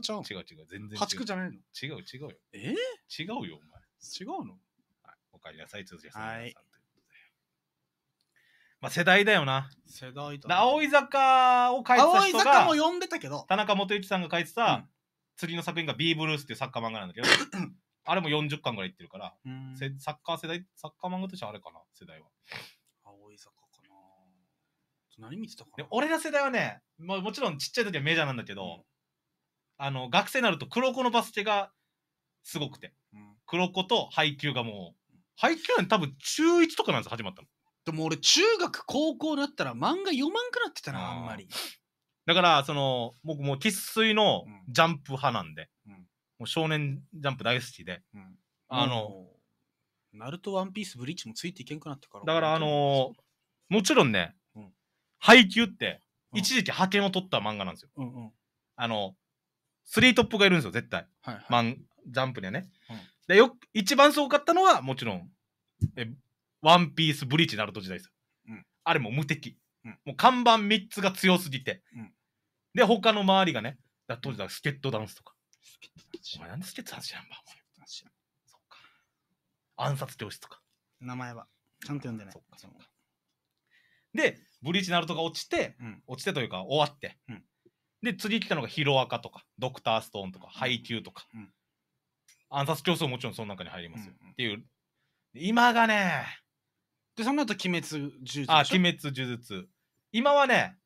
う違う違う、全然違う。じゃないの違う違うよ。え違うよ、お前。違うのはい、おかえりなさい、辻さん。はい。まあ世代だよな。世代だ、青い坂を書いてた人が。青い坂も読んでたけど。田中元一さんが書いてた、釣りの作品がビーブルースっていうサッカー漫画なんだけど、あれも40巻ぐらいいってるから、サッカー世代、サッカー漫画としてはあれかな、世代は。青い坂かな。何見てたかな。俺ら世代はね、まあ、もちろんちっちゃい時はメジャーなんだけど、あの学生になると黒子のバスケがすごくて、うん、黒子と配給がもう配給は多分中1とかなんです始まったのでも俺中学高校だったら漫画読まんくなってたなあんまりだからその僕もう生粋のジャンプ派なんで、うん、もう少年ジャンプ大好きで、うん、あのナルトワンピースブリッジもついていけんくなったからだからあのー、もちろんね、配給って一時期覇権を取った漫画なんですよ、うんうん、あのスリートップがいるんですよ、絶対。はいはい、マンジャンプにはね。うん、でよ一番すごかったのは、もちろん、えワンピース、ブリーチ、ナルト時代ですよ。うん、あれも無敵、うん。もう看板3つが強すぎて。うん、で、他の周りがね、だ当時だスケットダンスとか。スケットダンスなんでスケットダンスやんば、お前。そうか。暗殺教室とか。名前は。ちゃんと読んでない。そうか、そうか。で、ブリーチ、ナルトが落ちて、落ちてというか、終わって。うんで、次来たのがヒロアカとか、ドクターストーンとか、ハイキューとか、うん、暗殺競争もちろんその中に入りますよ。うんうん、っていう、今がね、で、その後、鬼滅呪術。あ、鬼滅呪術。今はね、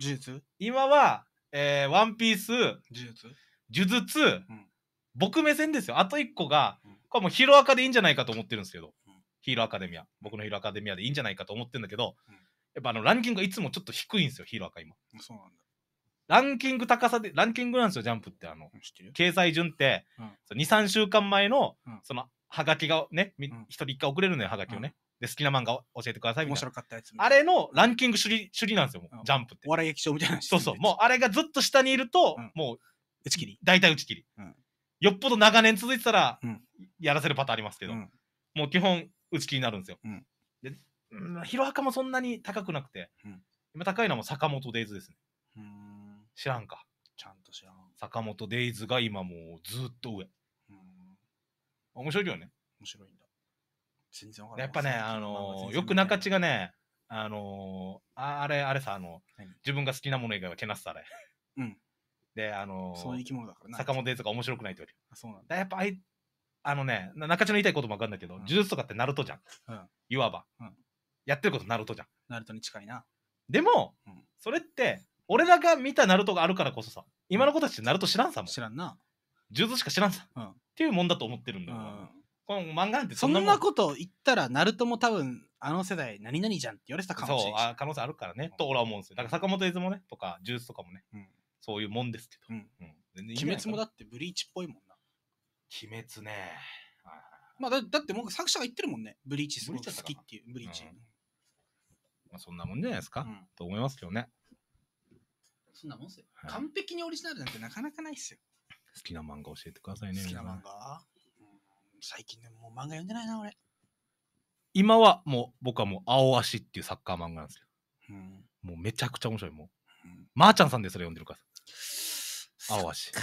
呪術今は、えー、ワンピース、呪術、呪術、うん、僕目線ですよ。あと一個が、これもうヒロアカでいいんじゃないかと思ってるんですけど、うん、ヒーローアカデミア、僕のヒーローアカデミアでいいんじゃないかと思ってるんだけど、やっぱあのランキングがいつもちょっと低いんですよ、ヒーローアカ今。そうなんだ。ランキング高さで、ランキングなんですよ、ジャンプって。あの、掲載順って、うん、2、3週間前の、うん、その、はがきがね、一、うん、人一回送れるのよ、はがきをね。で、好きな漫画を教えてくださいみたいな。面白かったやつ。あれのランキング主理、主理なんですよ、ジャンプって。お笑い劇場みたいな。そうそう。もう、あれがずっと下にいると、もう、打ち切り。大体打ち切り。よっぽど長年続いてたら、やらせるパターンありますけど、もう基本、打ち切りになるんですよ。で、ヒロハカもそんなに高くなくて、今高いのはもう坂本デイズですね。知らんか。ちゃんと知らん。坂本デイズが今もうずっと上。うん。面白いよね。面白いんだ。全然わからない。やっぱね、あのー、よく中地がね、あのー、ああれ、あれさ、あの、自分が好きなもの以外はけなすさ、あれ。うん。で、あのー、そういう生き物だから坂本デイズが面白くないって言われる。あそうなんだ。やっぱあい、あのね、中地の言いたいこともわかんないけど、うん、呪術とかってナルトじゃん。うん。いわば。うん。やってることナルトじゃん。ナルトに近いな。でも、うん、それって、俺らが見たナルトがあるからこそさ、今の子たちってナルト知らんさもん。知らんな。数珠しか知らんさ。うんっていうもんだと思ってるんだよ。うんこの漫画なんてそんなんこと言ったら、ナルトも多分、あの世代、何々じゃんって言われてたかもしれそうあ。可能性あるからね、と俺は思うんですよ。だから坂本絵図もね、とか、ジュースとかもね、うんそういうもんですけど。うんうん全然いい鬼滅もだってブリーチっぽいもんな。鬼滅ね。はいまあ、だだってもう作者が言ってるもんね。ブリーチすご好きっていう、ブリーチ。うんまあ、そんなもんじゃないですか、うんと思いますけどね。そんなもんすよ、はい完璧にオリジナルなんてなかなかないっすよ。好きな漫画教えてくださいね。好きな漫画最近でもう漫画読んでないな、俺。今はもう僕はもう青足っていうサッカー漫画なんですよ。うん。もうめちゃくちゃ面白い。もううん、まー、ちゃんさんでそれ読んでるから。青足サッカー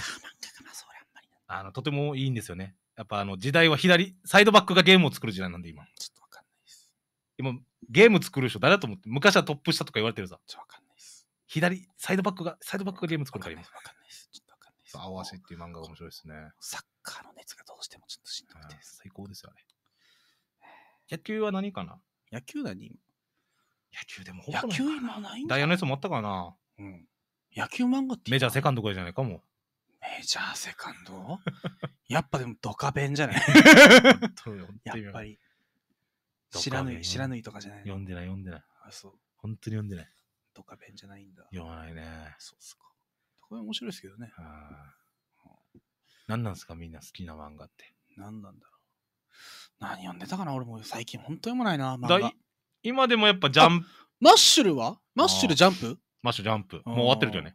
漫画かな、それあんまりあの、とてもいいんですよね。やっぱあの時代は左、サイドバックがゲームを作る時代なんで今。ちょっとわかんないです。今、ゲーム作る人誰だと思って、昔はトップ下とか言われてるさ。ちょっとわかんない。左、サイドバックが、サイドバックがゲーム作るわかります。わかんないです。ちょっとわかんないです。合わせっていう漫画が面白いですね。サッカーの熱がどうしてもちょっとしんどくて。最高ですよね。野球は何かな野球だに、野球でも野球今ないんだ。ダイヤのやつもあったかなうん。野球漫画ってメジャーセカンドぐらいじゃないかも。メジャーセカンドやっぱでもドカベンじゃないやっぱり。知らぬい、知らぬいとかじゃない。読んでない、読んでない。あ、そう。本当に読んでない。とか弁じゃないんだ。読まないね。そうっすか。これ面白いですけどね。何なんですか、みんな好きな漫画って。何なんだろう。何読んでたかな、俺も最近、本当読まないな、漫画。今でもやっぱジャンプ。マッシュルはマッシュルジャンプマッシュルジャンプ。もう終わってるよね。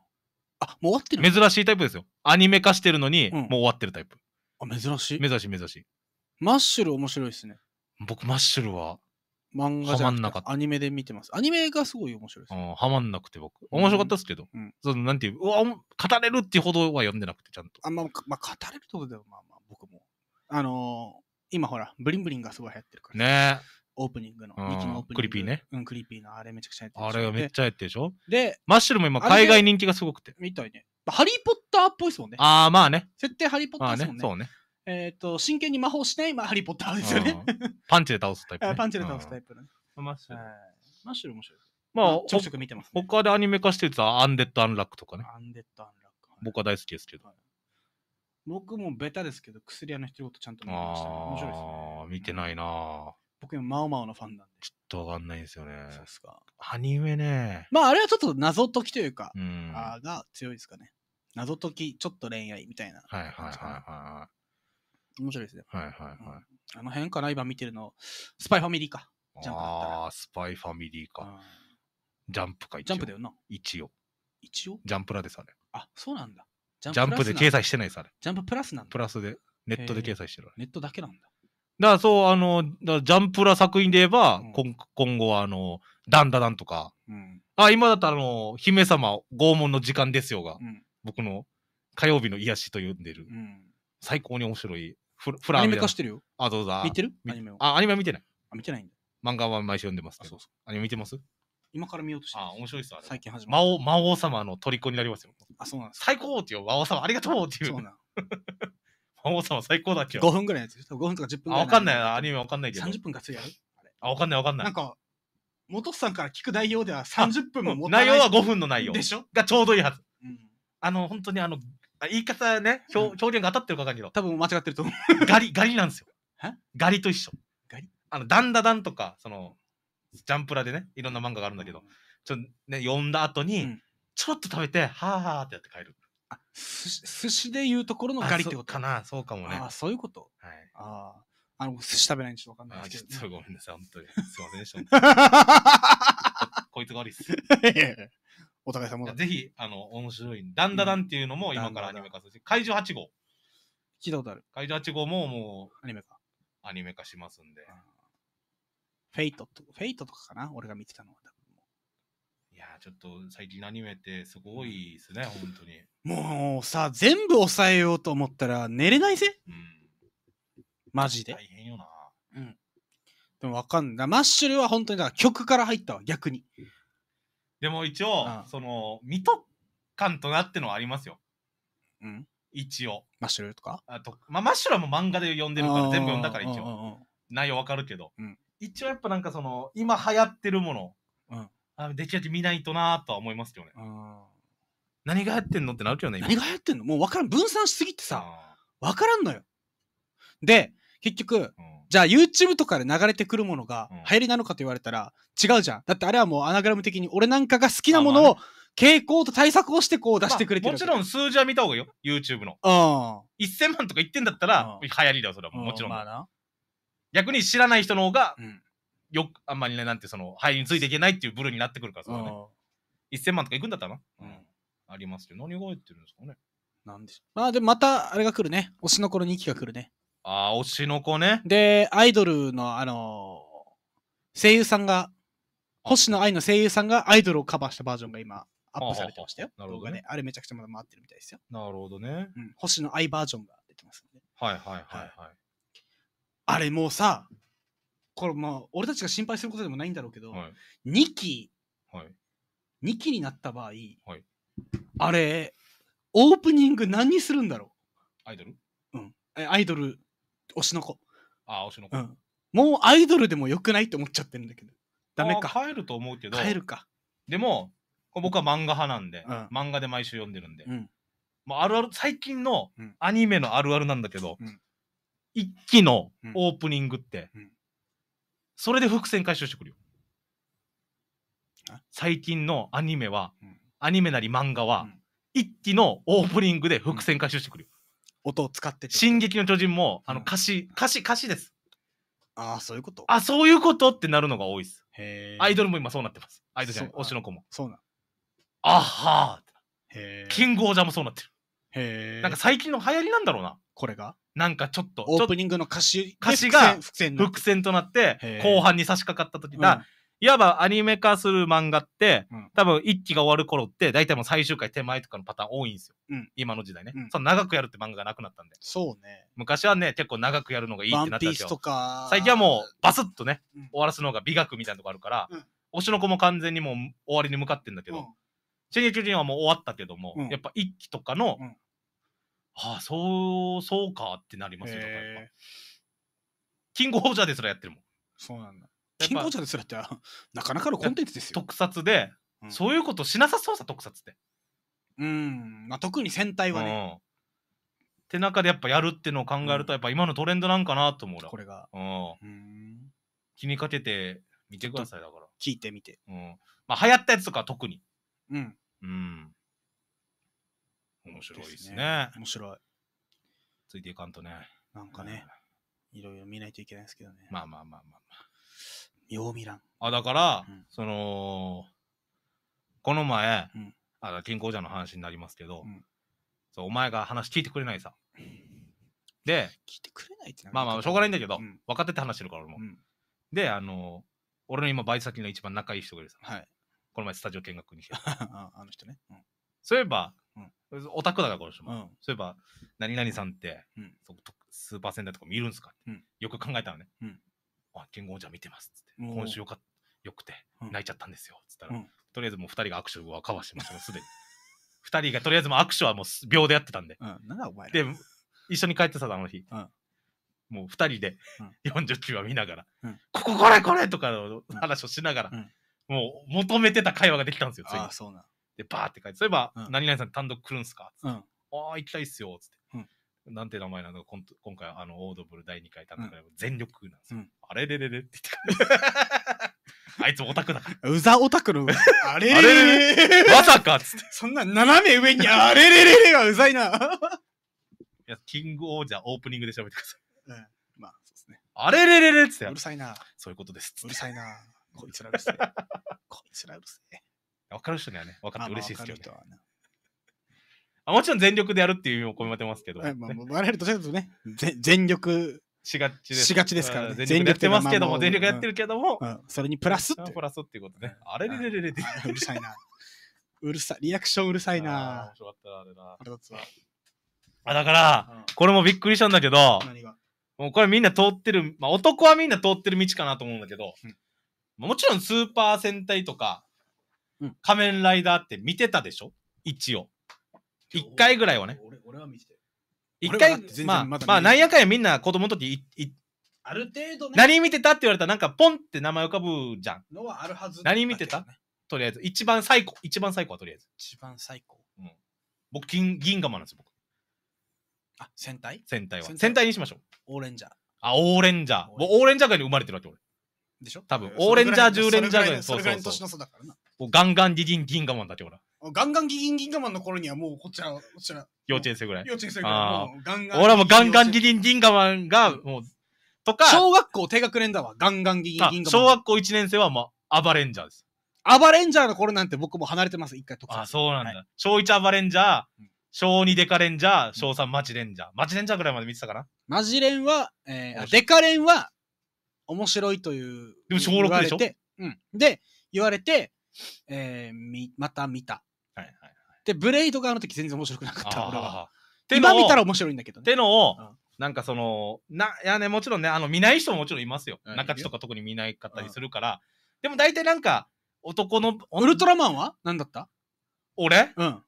あ、もう終わってる珍しいタイプですよ。アニメ化してるのに、うん、もう終わってるタイプ。あ、珍しい珍しい珍しい。マッシュル面白いですね。僕、マッシュルは漫画じゃんなかくってたアニメで見てます。アニメがすごい面白いです。うんはまんなくて僕。面白かったですけど、うんそのなんていう、うわ、語れるっていうほどは読んでなくて、ちゃんと。あんま、まあ、語れるとこでは、まあまあ、僕も。あのー今ほら、ブリンブリンがすごい流行ってるから。ねえ。オープニングの、うんークリピーね。うん、クリピーのあれめちゃくちゃやってあれめっちゃやってるでしょで、マッシュルも今海外人気がすごくて。みたいね。ハリー・ポッターっぽいですもんね。ああ、まあね。設定ハリー・ポッタまーあですねまあ、ね。。そうね。えっ、ー、と、真剣に魔法しない、まあ、ハリー・ポッターですよね。パンチで倒すタイプ、ね。パンチで倒すタイプね。マッシュ。マッシュ面白い。まあ、ちょくちょく見てます、ね、他でアニメ化してるやアンデッド・アンラックとかね。アンデッド・アンラック。僕は大好きですけど。はい、僕もベタですけど、薬屋の一言ちゃんと見てました、ね。面白いですね。見てないな、うん、僕もマオマオのファンなんで。ちょっとわかんないですよね。そうすか。アニメね。まあ、あれはちょっと謎解きというか、うん、あが強いですかね。謎解き、ちょっと恋愛みたいな。はいはいはいはい。面白いですね。はいはいはい。あの辺かな、今見てるの。スパイファミリーか。ジャンプああ、スパイファミリーか。ジャンプか、一応。ジャンプだよな。一応。一応ジャンプラですあれ。あ、そうなんだ。ジャンプで掲載してないですあれ。ジャンププラスなんだ。プラスで。ネットで掲載してる。ネットだけなんだ。だからそう、あの、ジャンプラ作品で言えば、うん、今後は、あの、ダンダダンとか、うん、あ、今だったら、あの、姫様拷問の時間ですよが、うん、僕の火曜日の癒しと呼んでる、うん、最高に面白いフフランアニメ化してるよ。あ、どうぞ。見てるアニメを。あ、アニメは見てない。あ、見てないんだ。漫画は毎週読んでますけど。そうそうアニメ見てます今から見ようとしてあ、面白いっす、あれ。最近始まった。魔王、魔王様の虜になりますよ。あ、そうなんです。最高っていう魔王様、ありがとうっていう。そうなん。魔王様最高だっけ5分ぐらいのやつ。5分とか10分ぐらい。あ、わかんないアニメわかんないけど。30分かつやるあれ。あ、わかんないわかんない。なんか、元さんから聞く内容では30分ももたない。内容は5分の内容。でしょがちょうどいいはず。うん、あの、本当にあの、言い方ね、表表現が当たってるかわかんないけど、多分間違ってると思う。ガリ、ガリなんですよ。ガリと一緒。ガリあの、ダンダダンとか、その、ジャンプラでね、いろんな漫画があるんだけど、ちょ、ね、読んだ後に、うんちょっと食べて、はあはあってやって帰る。あ、すし寿司でいうところのガリってことかな、そうかもね。あ、そういうこと。はい。ああ。あの、寿司食べないんでしょっわかんないですけど、ね、あ、ちょっとごめんなさい、本当に。すいませんでした。こいつが悪いっす。お互い様だ。ぜひ、あの、面白い。ダンダダンっていうのも今からアニメ化するし、怪獣8号。聞いたことある。怪獣8号ももう、アニメ化。アニメ化しますんで。フェイトと、フェイトとかかな俺が見てたのは。いやちょっと最近アニメってすごいですね、本当に。もうさ、全部抑えようと思ったら寝れないぜ。うん。マジで。大変よな。うん。でもわかんない。マッシュルは本当にだから曲から入ったわ、逆に。でも一応、うんその、水戸感となってのはありますよ。うん。一応。マッシュルとかあと、まあ、マッシュはも漫画で読んでるから、全部読んだから一応。内容わかるけど、うん一応やっぱなんかその、今流行ってるもの、うんあできるだけ見ないとなとは思いますけどね。何が流行ってんのってなるけどね、何が流行ってんのもう分からん。分散しすぎてさ、わからんのよ。で、結局、うんじゃあ YouTube とかで流れてくるものが流行りなのかと言われたら違うじゃん。だってあれはもうアナグラム的に俺なんかが好きなものを傾向と対策をしてこう出してくれてる、まあ、もちろん数字は見た方がいいよ。YouTube の。うん。1000万とか言ってんだったら流行りだよ、それはもちろん。まあ、逆に知らない人の方が、よく、あんまりね、なんてその、は行りについていけないっていうブルーになってくるから、それ1000万とかいくんだったらな。うん。ありますけど、何が入ってるんですかね。なんでしょう。まあでもまた、あれが来るね。推しの頃に息が来るね。ああ、推しの子ね。で、アイドルの、あのー声優さんが、星野愛の声優さんがアイドルをカバーしたバージョンが今、アップされてましたよ。あなるほどねあれめちゃくちゃまだ回ってるみたいですよ。なるほどね。うん、星野愛バージョンが出てますんはいはいはいはい。あれもうさ、これまあ、俺たちが心配することでもないんだろうけど、はい2期、はい。2期になった場合、いあれ、オープニング何にするんだろうアイドルうえアイドル推しの子。ああ、推しの子。うんもうアイドルでもよくないって思っちゃってるんだけど。ダメか。帰ると思うけど。帰るか。でも、僕は漫画派なんで、うん、漫画で毎週読んでるんで。うん、もうあるある、最近のアニメのあるあるなんだけど、うん、一期のオープニングって、それで伏線回収してくるよ。最近のアニメは、アニメなり漫画は、一期のオープニングで伏線回収してくるよ。音を使ってて。進撃の巨人も、あの、歌詞、歌詞、歌詞です。ああ、そういうこと。あ、そういうことってなるのが多いです。へえ。アイドルも今そうなってます。アイドルじゃない、推しの子も。そうなあっはあへえ。キングオージャーもそうなってる。へえ。んか最近の流行りなんだろうな。これがなんかちょっと、オちょーっプとニングの歌詞歌詞が伏線伏線伏線となって後半に差し掛かった時が、いわばアニメ化する漫画って、うん、多分一期が終わる頃って、大体もう最終回手前とかのパターン多いんですよ。うん、今の時代ね、うん、その長くやるって漫画がなくなったんで。そうね。昔はね、結構長くやるのがいいってなったんです最近はもうバスッとね、終わらすのが美学みたいなとこあるから、推しの子も完全にもう終わりに向かってんだけど、進撃巨人はもう終わったけども、やっぱ一期とかの、はあ、そう、そうかってなりますよ。キングオージャーですらやってるもん。そうなんだ。金ングですらってなかなかのコンテンツですよ。特撮で、うん、そういうことしなさそうさ、特撮って。うん、まあ、特に戦隊はね。って中でやっぱやるっていうのを考えると、やっぱ今のトレンドなんかなと思うこれが。うん。気にかけて見てください、だから。聞いてみて。うん。まあ、流行ったやつとか特に。うん。うん。面白いですね。面白い。ついていかんとね。なんかね、いろいろ見ないといけないですけどね。まあまあまあまあ。よう見らん。あ、だから、うんその、この前、うんあ銀行じの話になりますけど、うんそうお前が話聞いてくれないさ。で、聞いてくれないってまあまあ、しょうがないんだけど、うん分かってて話してるから、俺も。うんで、あの俺の今、バイト先の一番仲いい人がいるさ。はい。この前、スタジオ見学に来て。あの人ね。そういえば、オタクだから、この人うも。ん。うん。そういえば、何々さんって、うんそとパー戦隊とか見るんすかって、うんよく考えたのね、うんあ、キンじゃ見てますって。今週よかよくて、泣いちゃったんですよ。つったら、とりあえずもう2人が握手を交わしてます、すでに。2人がとりあえずもう握手はもう秒でやってたんで。うん、なんだお前で、一緒に帰ってたあの日。うんもう2人で49話見ながら、うん、こここれこれとかの話をしながら、うん、もう求めてた会話ができたんですよ、ついに。で、バーって帰って、そういえば、うん、何々さん単独来るんすかつって、うん、ああ、行きたいっすよ、つって。なんて名前なのか、今回、あの、オードブル第2回戦全力なんですよ。うんあれれれれって言ってく あいつオタクだから。うざオタクの、あれれれれれまさかっつって。そんな斜め上にあれれれれがうざいな。いや、キング王者オープニングで喋ってください。うんまあ、そうですね。あれれれれっつってうる、さいな。そういうことですっうる。さいな。こいつらうるせえ。こいつらうるせえ。わかる人にはね、分かって嬉しいですけどね。まあまあわかる人はあもちろん全力でやるっていう意味を込めてますけど、ね、まあ、我々とね全力しがちです。しがちですからね。全力やってますけども、全力やってるけども、それにプラスプラスっていうことね。あれれれれれっうるさいな。うるさい。リアクションうるさいな。面白かったあれな。あれだあ、だから、これもびっくりしたんだけど、もうこれみんな通ってる、まあ男はみんな通ってる道かなと思うんだけど、もちろんスーパー戦隊とか、仮面ライダーって見てたでしょ一応。一回ぐらいはね。俺俺は見てた回、まあ、まあ、なんやかんやみんな子供の時いある程度ね。何見てたって言われたらなんかポンって名前浮かぶじゃん。のはあるはず、何見てたとりあえず。一番最高。一番最高はとりあえず。一番最高。うん。僕、銀、銀河マなんですよ、僕。あ、戦隊戦隊は。戦隊にしましょう。オーレンジャー。あ、オーレンジャー。オーレンジャー界に生まれてるわけ、俺。でしょ多分、オーレンジャー、10レンジャーぐらい。そうそうそう。年の差だからな。もうガンガンギギンギンガマンだってほら。ガンガンギギンギンガマンの頃にはもうこちら、こち幼稚園生ぐらい。幼稚園生ぐらい。俺はもうガンガンギギンギンガマンが、もう、とか。小学校低学年だわ。ガンガンギギンギンガマン。小学校1年生はもう、アバレンジャーです。アバレンジャーの頃なんて僕も離れてます、一回とか。あ、そうなんだ。小1アバレンジャー、小2デカレンジャー、小3マジレンジャー。マジレンジャーぐらいまで見てたかなマジレンは、えデカレンは、面白いという。でも小6でしょうん。で、言われて、えー、また見た。はいはいはい、で、ブレイドがあの時全然面白くなかった、俺は。今見たら面白いんだけどね。ての、うん、なんかその、な、いやね、もちろんね、あの、見ない人ももちろんいますよ。うん、中地とか特に見ないかったりするから。うん、でも大体なんか、男の。ウルトラマンは何だった俺うん。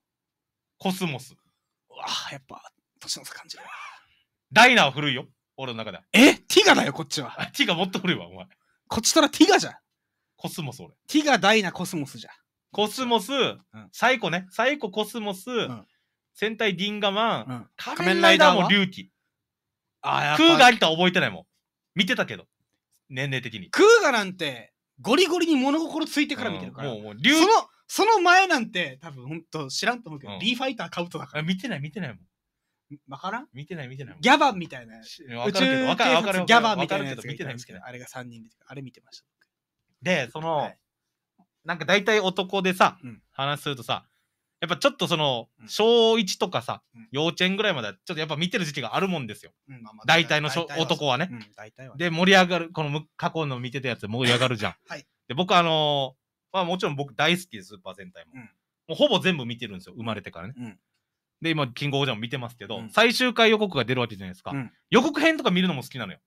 コスモス。うわやっぱ、年の差感じるわ。ダイナは古いよ。俺の中では。えティガだよ、こっちは。ティガもっと古いわ、お前。こっちとらティガじゃん。コスモス俺。ティダイナコスモスじゃ。コスモス、サイコね。サイコ、コスモス、ん戦隊ディンガマン、うん仮面ライダーも仮面ライダーあやとクーガ覚えてないもん。見てたけど、年齢的に。クーガなんて、ゴリゴリに物心ついてから見てるから。うんもう、もうその、その前なんて、多分本当知らんと思うけど、うんリーファイターカウトだから。見てない、見てないもん。わからん見てない、見てないもん。ギャバンみたいな。つ。わかるけど、わかる、ギャバンみたいなやつ見てない、ですけど、あれが3人で。あれ見てました。で、その、はい、なんか大体男でさ、うん、話するとさ、やっぱちょっとその、小1とかさ、うん、幼稚園ぐらいまでは、ちょっとやっぱ見てる時期があるもんですよ。まあまあ、大体の男はね。はで、盛り上がる、この過去の見てたやつ盛り上がるじゃん。はい、で、僕あのー、まあもちろん僕大好きです、スーパー全体も。もうほぼ全部見てるんですよ、生まれてからね。で、今、キングオージャンも見てますけど、最終回予告が出るわけじゃないですか。予告編とか見るのも好きなのよ。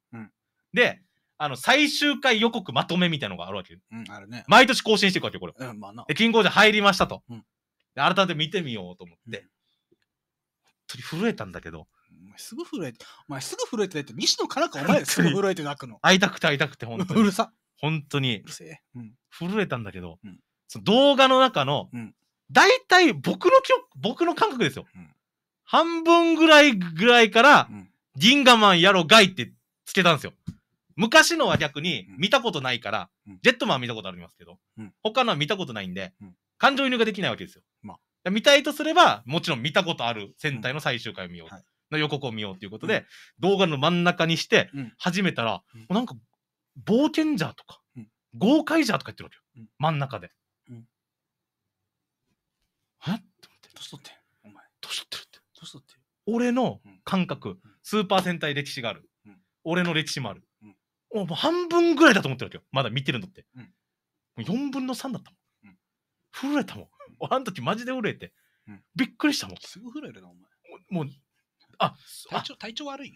で、あの、最終回予告まとめみたいなのがあるわけ。うん、あるね。毎年更新していくわけ、これ。うん、まあな。で、金庫じゃ入りましたと。うん。で、改めて見てみようと思って。うん本当に震えたんだけど。お前すぐ震えて、お前すぐ震えてないって、西野からかお前すぐ震えて泣くの。会いたくて会いたくて、本当 うにる。さ。本当にうるせえ。うん。震えたんだけど、うんその動画の中のうん、大体僕の記憶、僕の感覚ですよ。うん半分ぐらいぐらいから、うん。銀河マンやろがいってつけたんですよ。昔のは逆に見たことないから、うん、ジェットマンは見たことありますけど、うん、他のは見たことないんで、感情移入ができないわけですよ。まあ、見たいとすれば、もちろん見たことある戦隊の最終回を見よう、の予告を見ようということで、動画の真ん中にして始めたら、うん、なんか、冒険者とか、豪快者とか言ってるわけよ。真ん中で。はって思って。年取ってお前。年取ってるって。年取って俺の感覚、スーパー戦隊歴史がある。俺の歴史もある。もう半分ぐらいだと思ってるわけよ。まだ見てるのって。うん、4分の3だったもん。うん、震えたもん。あの時マジで震えて。うん、びっくりしたもん。すぐ震えるな、お前。もう、あ体調体調悪い。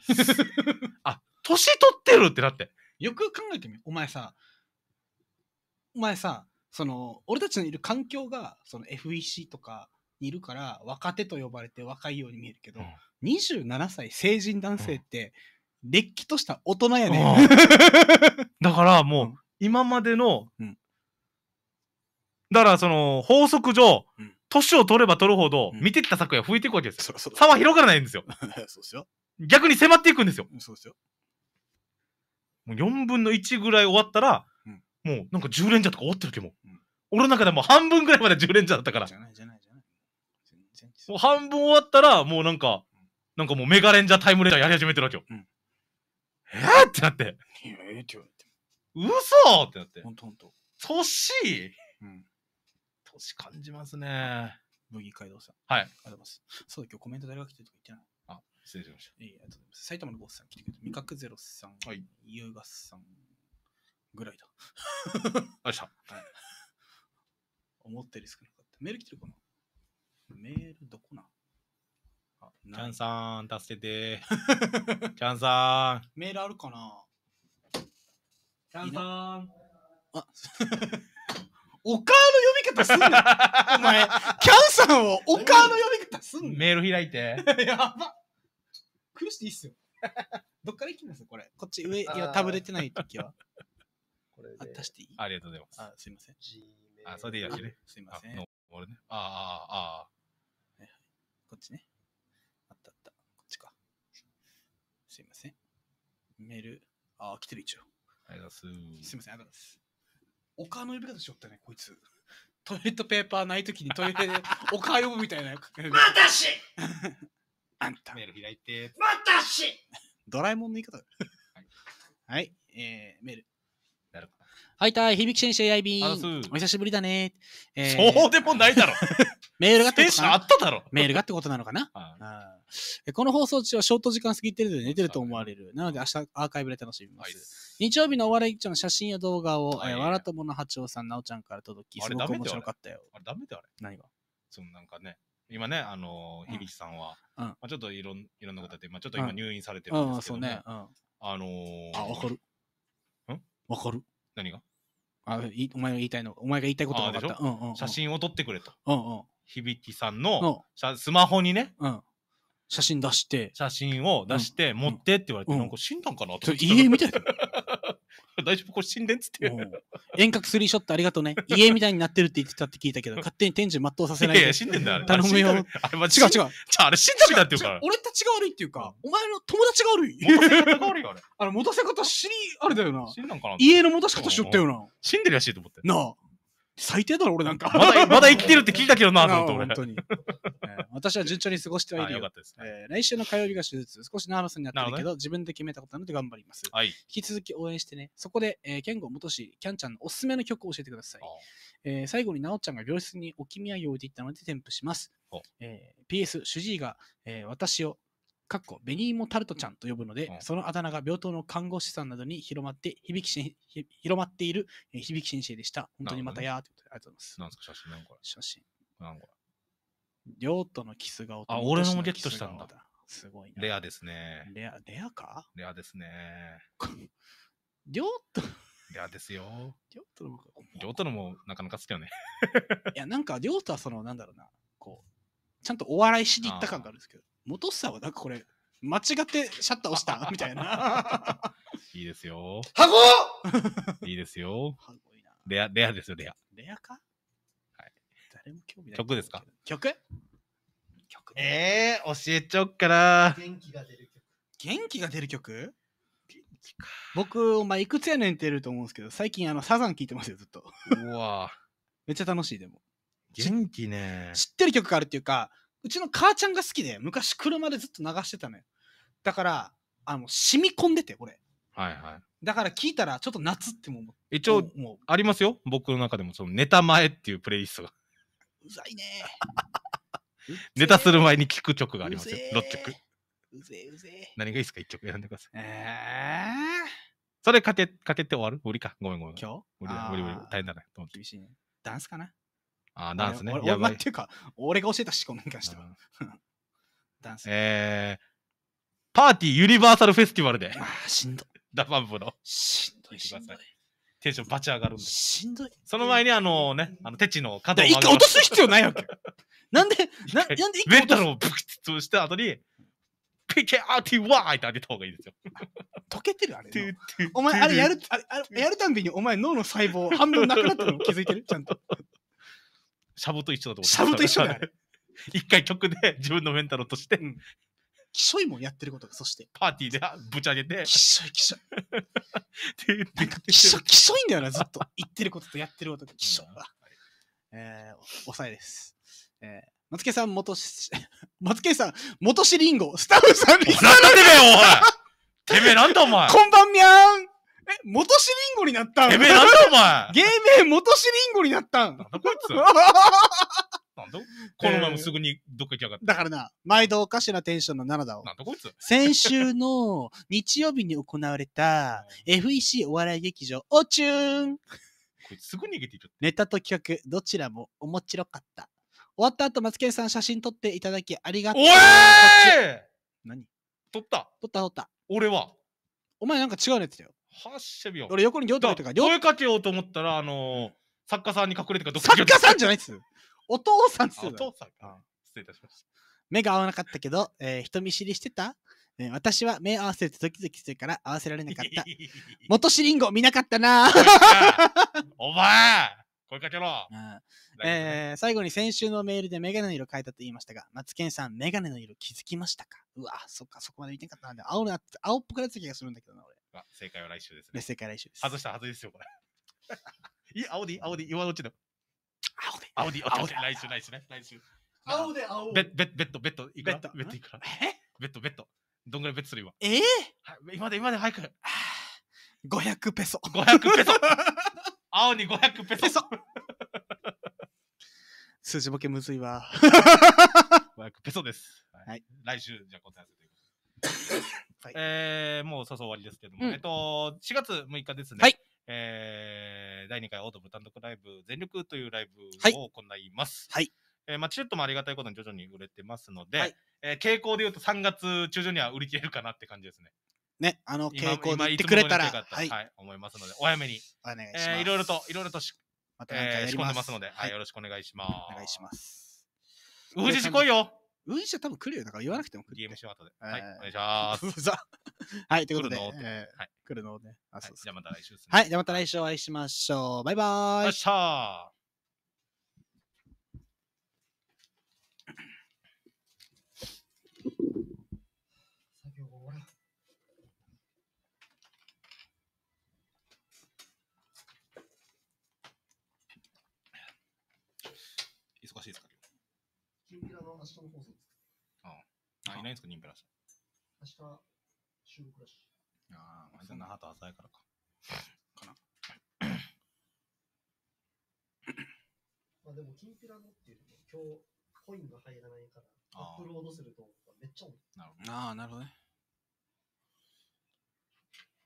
あ年取ってるってなって。よく考えてみお前さ、お前さ、その、俺たちのいる環境が、その FEC とかにいるから、若手と呼ばれて若いように見えるけど、うん、27歳成人男性って、うんれっきとした大人やねん。だからもう、今までの、うん、だからその、法則上、年、うん、を取れば取るほど、見てきた作品は増えていくわけですよ。そうそう差は広がらないんですよ。そうすよ。逆に迫っていくんですよ。そうですよ。もう4分の1ぐらい終わったら、うん、もうなんか10連チとか終わってるけど、うん、俺の中でも半分ぐらいまで10連チだったから。じゃないじゃないじゃない。もう半分終わったら、もうなんか、なんかもうメガレンジャータイムレジャーやり始めてるわけよ。うんえー、ってなって。えー、って言われて。嘘ってなって。ほんとほんと。年、うん、年感じますね。麦街道さん。はい。ありがとうございます。そうだ、今日コメント誰が来てるとか言ってないあ、失礼しました。ええー、ありがとうございます。埼玉のボスさん来てくれて、味覚ゼロさん、はい、優雅さんぐらいだ。あいしょ。はい、思ったより少なかった。メール来てるかなメールどこなチャンさん、助けて。チャンさん。メールあるかなチャンさん。あ お母の読み方すんな お前、キャンさんをお母の読み方すんなメール開いて。やば苦していいっすよ。どっから行きますこれ。こっち上、いや、タブッてないときは。これで。あ、していいありがとうございます。あ、すいません。あ、それでいいね。すいません。あ、あ、あ、あ。こっちね。すいません。メール、あ、来てる一応。ありがとうございます。すいません、ありがとうございます。丘の呼び方しよったね、こいつ。トイレットペーパーないときにトイレで お丘呼ぶみたいな。またしあんた。メール開いて。またしドラえもんの言い方。はい、はい、えー、メール。なるかはいたい、響き先生、やいびん。お久しぶりだね。えー、そうでもないだろ。メールがってことなのかなメールがってことなのかなああこの放送中はショート時間過ぎてるので寝てると思われる。なので明日アーカイブで楽しみます。日曜日のお笑い一丁の写真や動画を、えらともの八王さん、なおちゃんから届き、すごく面白かったよ。あれダメだあれ。何がそのなんかね、今ね、あの響さんは、うん、まあ、ちょっといろんいろんなことやって、まあ、ちょっと今入院されてるんですけど、うん、そうね。あのあ、わかる。んわかる。何があいお前が言いたいの、お前が言いたいことがあった。うん写真を撮ってくれと。うんうん、響さんの、のスマホにね、うん、写真出して。写真を出して、持ってって言われて、うんなんか死んだんかなって。家みたいだ 大丈夫これ死んでんっつって。遠隔スリーショットありがとうね。家みたいになってるって言ってたって聞いたけど、勝手に天寿全うさせないやいや、死んでんだよ。あれ頼むよあれ、違う。違う。じゃあ、れ死んだみたいっていうか俺たちが悪いっていうか、お前の友達が悪い。あれ。戻持たせ方しにあれだよな。死んだんかな家の持たせ方しよったよな。死んでるらしいと思って。なあ。最低だろ、俺なんか。まだ、まだ生きてるって聞いたけどな、とっ俺。本当に、えー。私は順調に過ごしてはいるよ。よです、ね、えー、来週の火曜日が手術、少しナーバスになってるけど、ね、自分で決めたことなので頑張ります。はい、引き続き応援してね。そこで、えー、ケンゴ元氏、キャンちゃんのおすすめの曲を教えてください。えー、最後になおちゃんが病室に置き土産を置いていったので添付します。えー、PS、主治医が、えー、私をかっこ、ベニーモタルトちゃんと呼ぶので、そのあだ名が病棟の看護師さんなどに広まって、響きし広まっている、え響き先生でした。本当にまたやーってことで、ありがとうございます。なんですか、写真なんこれ。写真。なんこれ。りょのキス顔あ、俺のもゲットしたんだ。すごいな。レアですね。レア、レアかレアですね。両 ょレアですよ。両ょのも、りのもなかなか好きよね。いや、なんか両ょはその、なんだろうな、こう、ちゃんとお笑いしに行った感があるんですけど。元さはなんかこれ、間違ってシャッター押した みたいな。いいですよ。箱いいですよ。いな。レア、レアですよ、レア。レアかはい。誰も興味ない。曲ですか曲曲ええー、教えちゃおっから。元気が出る曲。元気が出る曲僕、お前、いくつやねんってると思うんですけど、最近、あの、サザン聴いてますよ、ずっと。うわめっちゃ楽しい、でも。元気ね。知ってる曲があるっていうか、うちの母ちゃんが好きで、昔車でずっと流してたのよ。だから、あの、染み込んでて、俺。はいはい。だから聞いたら、ちょっと夏っても一応、もうありますよ。僕の中でも、その、ネタ前っていうプレイリストが。うざいね ネタする前に聞く曲がありますよ。6曲。うぜうぜ何がいいですか ?1 曲選んでください。えー、それかけ、かけて終わる無理か。ごめんごめん。今日無理無理無理。大変だね。厳しいね。ダンスかなあダンスね。いやばいっていうか、俺が教えたし、こんなんかしては。ダンス。えー、パーティーユニバーサルフェスティバルで。ああ、しんどい。ダパンプの。しんどい。しテンションバチ上がるんで。しんどい。その前にあのね、あの、テチの角を。一回落とす必要ないわけ。なんで、なんで一回。メンタルをブクッとした後に、PKRTY ってあげた方がいいですよ。溶けてるあれ。お前、あれやる、あれ、やるたんびにお前脳の細胞半分なくなったの気づいてるちゃんと。シャブと一緒だと思シャブと一緒だよ。一回曲で自分のメンタルとして、うん、きしょいもんやってることが、そして。パーティーでぶち上げて。きしょいきしょイ。って言って。きしょ、いんだよな、ずっと。言ってることとやってることが、きしょい。えー、さえです。えー、松木さん、元し、松木さん、元しりんご、スタッフさんに。なんでだよ、おいてめえなんだお前こんばんみゃーんえ、元シリンゴになったんてめえ、なんだお前 芸名元シリンゴになったんなんだこいつ なんだこの前もすぐにどっか行きやがって。だからな、毎度おかしなテンションの7だを。なんだこいつ先週の日曜日に行われた FEC お笑い劇場、おちゅーンこいつすぐ逃げていっちゃっネタと企画、どちらも面白かった。終わった後、松ケさん写真撮っていただきありがとう。おえっち何取った撮った撮った。俺は。お前なんか違うのやつだよ。はっしゃびよ。俺横に行ととか、声かけようと思ったら、あのー、作家さんに隠れてかどっか作家さんじゃないっす。お父さんっすお父さんか。失礼いたしました。目が合わなかったけど、えー、人見知りしてた、えー、私は目合わせるとドキドキするから合わせられなかった。元シリンゴ見なかったなお前声かけろ、うん、えー、最後に先週のメールでメガネの色変えたと言いましたが、マツケンさん、メガネの色気づきましたかうわ、そっか、そこまで言ってなかったんで、青な青っぽくなった気がするんだけどな、俺。あ、正解は来週ですね。正解は来週です。外したはずですよ、これ。い青で青で今のうちの。青で青で青で来週来週ね。来週。青で青ベッベッベッドベッドいベッドベッドいくらえベッドベッド。どんぐらいベッドする今ええー、今で今で早く。500ペソ。500ペソ。青に500ペソ。ペソ数字ボケむずいわ。500ペソです。はい。来週、じゃあ答えさせてください。はい、えー、もう早々終わりですけども、うん、えっと、4月6日ですね。はい。えー、第2回オートブ単独ライブ、全力というライブを行います。はい。えー、まあ、チュットもありがたいことに徐々に売れてますので、はい、えー、傾向で言うと3月中旬には売り切れるかなって感じですね。ね、あの傾向で言ってくれたら、たはい、はい、思いますので、お早めに。お願いします。えー、いろいろと、いろいろとし、またえー、仕込んでますので、はい、よろしくお願いします。お願いします。ふじじ来いよ運社多分来るよ。だから言わなくても来る。DM しよう後で。はい、お願いします。はい、ということで。来るの、えー、はい。来るのね。あ、そう、じゃあまた来週ですね。はい、じゃあまた来週お会いしましょう。バイバーイ。よっしゃー。あの明日の放送ああ。あ、いないんですか、ニンペラさ明日、収録らしい。ああ、まあ、じゃあ那覇と朝やからか。かな。まあでも、きんぴらのっていうのも、今日、コインが入らないから、アップロードすると、めっちゃい。なるほど。ああ、なるほどね。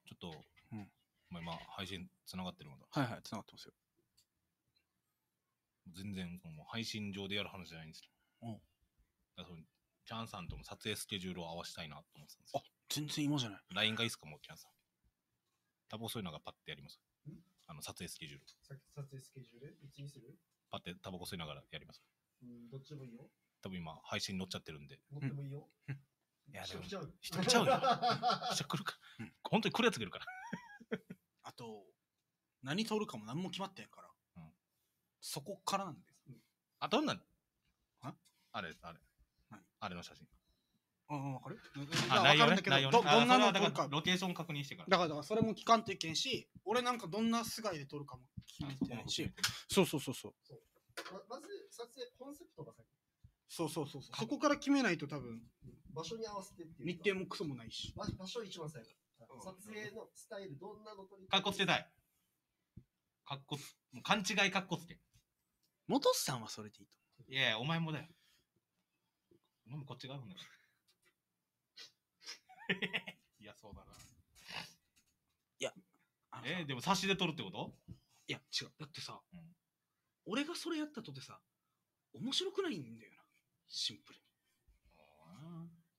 ちょっと、うん。まあ、今、配信つながってるまだ。はいはい、繋がってますよ。全然、この配信上でやる話じゃないんですよ。うん。そのキャンさんとも撮影スケジュールを合わせたいなと思ってたんですよ。全然今じゃない。LINE がいいですか、もうキャンさん。多分そういうのがパッてやりますあの撮影スケジュール。さ撮影スケジュール一にするパッてタバコ吸いながらやります。うん、どっちでもいいよ。多分今、配信乗っちゃってるんで、乗ってもいいよ。いやでもちゃう。人来ちゃうよじゃ 来るかうん。本当に来るやつがいるから。あと、何撮るかも何も決まってんから、うんそこからなんです。あ、どんなんあれ、あれ。あれの写真。ああ、わかるあ、内容ね。内容どんなのか。ロケーション確認してから。だから、それも期間的にし、俺なんかどんな素材で撮るかも決めてないし。そうそうそうそう。まず、撮影コンセプトが先。そうそうそう。そこから決めないと多分。場所に合わせてっていう。日程もクソもないし。場所一番最後。撮影のスタイル、どんなの撮りかっこつけたい。かっこつ、もう勘違いかっこつけ。元さんはそれでいいと。いやいや、お前もだよ。飲むこっち側あんだから いや、そうだな。いや、あのえーでも差しで取るってこといや、違う。だってさ、うん俺がそれやったとてさ、面白くないんだよな。シンプル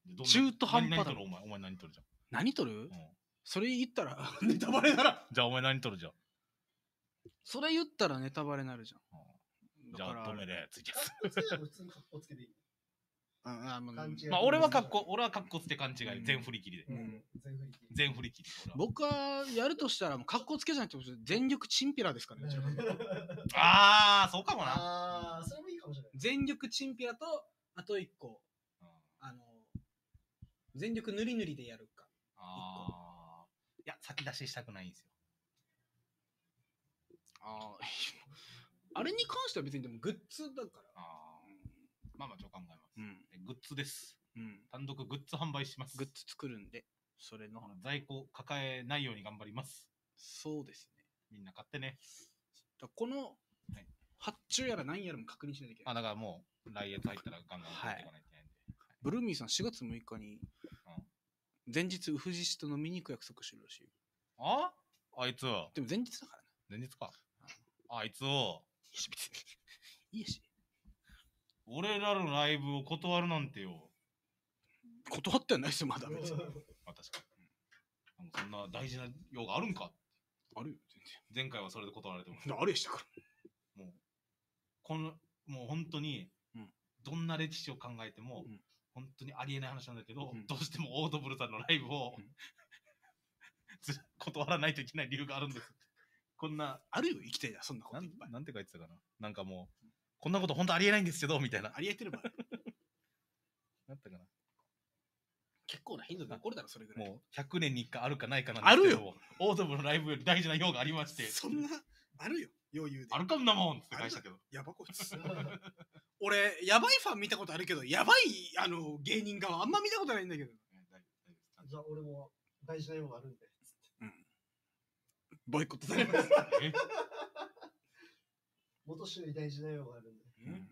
に。中途半端だ何取るお前、お前何取るじ何取る、うんそれ言ったら、ネタバレなら。じゃあお前何取るじゃん。それ言ったらネタバレなるじゃん。うんじゃあ、止めれ、次。つけていい。あまあ俺はかっこ、俺はかっこつけ勘違い、全振り切りで。全振り切り。僕はやるとしたら、もう格好つけじゃなくて、全力チンピラですかね。ああ、そうかもな。ああ、それもいいかもしれない。全力チンピラと、あと一個、あの、全力ぬりぬりでやるか。ああ。いや、先出ししたくないんですよ。ああ、あれに関しては別にでもグッズだから。ああ。まあまあ、ちょっ考えます。うん。グッズです。うん。単独グッズ販売します。グッズ作るんで、それのの。在庫抱えないように頑張ります。そうですね。みんな買ってね。だこのはい、発注やら何やらも確認しないといけない。あ、だからもう、来月入ったらガンガン入っていかないといけないんで。ブルーミーさん4月6日にうん、前日、ウフジシと飲みに行く約束してるらしいああいつ、でも前日だからな。前日か。あいつを、いいし、いいし。俺らのライブを断るなんてよ。断ってないですよ、まだ別に。まあ確かに。そんな大事な用があるんかあるよ、全然。前回はそれで断られてます。あれしたから。もう、この、もう本当に、どんな歴史を考えても、うん、本当にありえない話なんだけど、うん、どうしてもオードブルさんのライブを、うん、断らないといけない理由があるんです。こんな。あるよ、生きてりそんなこといっぱい。なんて書いてたかな。なんかもう、こんなこと本当ありえないんですけど、みたいな。ありえてるば。なったかな。結構な頻度で残るだろ、それぐらい。もう100年に1回あるかないかなんですけどあるよオードブのライブより大事な用がありまして。そんな、あるよ、余裕で。あるかんなもんって返したけど。やばこいつ。俺、やばいファン見たことあるけど、やばいあの芸人側あんま見たことないんだけど。じゃあ俺も大事な用があるんで。ボイコットされます。元州に大事な用があるんで。うん。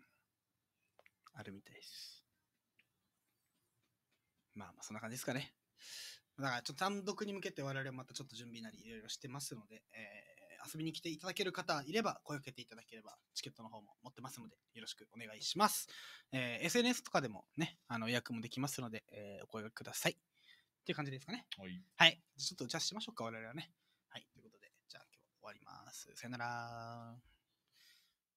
あるみたいです。まあまあ、そんな感じですかね。だから、ちょっと単独に向けて我々はまたちょっと準備なりいろいろしてますので、えー遊びに来ていただける方いれば、声をかけていただければ、チケットの方も持ってますので、よろしくお願いします。えー SNS とかでもね、あの予約もできますので、えーお声がください。っていう感じですかね。はい。はい。ちょっとお茶しましょうか、我々はね。はい。ということで、じゃあ今日終わります。さよなら。